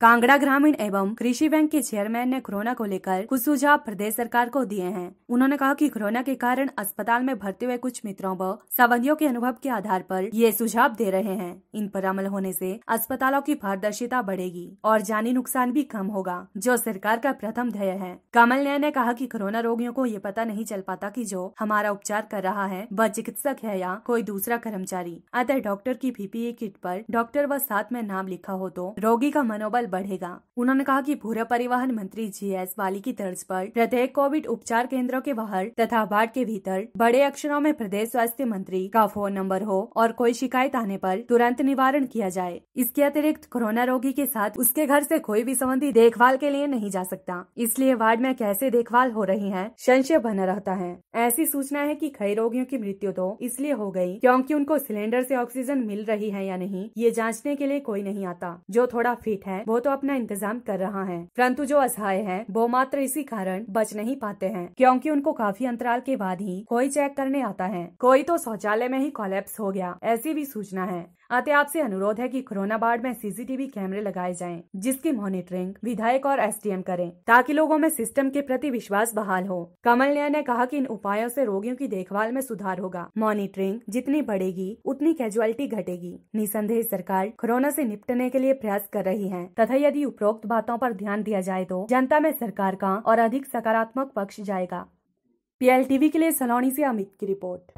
कांगड़ा ग्रामीण एवं कृषि बैंक के चेयरमैन ने कोरोना को लेकर कुछ सुझाव प्रदेश सरकार को दिए हैं उन्होंने कहा कि कोरोना के कारण अस्पताल में भर्ती हुए कुछ मित्रों व संबंधियों के अनुभव के आधार पर ये सुझाव दे रहे हैं इन पर अमल होने से अस्पतालों की पारदर्शिता बढ़ेगी और जानी नुकसान भी कम होगा जो सरकार का प्रथम ध्येय है कमल न्याय ने कहा की कोरोना रोगियों को ये पता नहीं चल पाता की जो हमारा उपचार कर रहा है वह चिकित्सक है या कोई दूसरा कर्मचारी अतः डॉक्टर की पीपीई किट आरोप डॉक्टर व साथ में नाम लिखा हो तो रोगी का मनोबल बढ़ेगा उन्होंने कहा कि पूर्व परिवहन मंत्री जी एस वाली की तर्ज पर प्रत्येक कोविड उपचार केंद्रों के बाहर तथा वार्ड के भीतर बड़े अक्षरों में प्रदेश स्वास्थ्य मंत्री का फोन नंबर हो और कोई शिकायत आने पर तुरंत निवारण किया जाए इसके अतिरिक्त कोरोना रोगी के साथ उसके घर से कोई भी संबंधी देखभाल के लिए नहीं जा सकता इसलिए वार्ड में कैसे देखभाल हो रही है संशय बना रहता है ऐसी सूचना है की कई रोगियों की मृत्यु तो इसलिए हो गयी क्यूँकी उनको सिलेंडर ऐसी ऑक्सीजन मिल रही है या नहीं ये जाँचने के लिए कोई नहीं आता जो थोड़ा फिट है वो तो अपना इंतजाम कर रहा है परंतु जो असहाय है वो मात्र इसी कारण बच नहीं पाते हैं क्योंकि उनको काफी अंतराल के बाद ही कोई चेक करने आता है कोई तो शौचालय में ही कॉलेप्स हो गया ऐसी भी सूचना है अतः आपसे अनुरोध है कि कोरोना वार्ड में सीसीटीवी कैमरे लगाए जाएं, जिसकी मॉनिटरिंग विधायक और एसडीएम करें ताकि लोगों में सिस्टम के प्रति विश्वास बहाल हो कमल न्याय ने कहा कि इन उपायों से रोगियों की देखभाल में सुधार होगा मॉनिटरिंग जितनी बढ़ेगी उतनी कैजुअलिटी घटेगी निसंदेह सरकार कोरोना से निपटने के लिए प्रयास कर रही है तथा यदि उपरोक्त बातों पर ध्यान दिया जाए तो जनता में सरकार का और अधिक सकारात्मक पक्ष जाएगा पीएलटीवी के लिए सलोनी से अमित की रिपोर्ट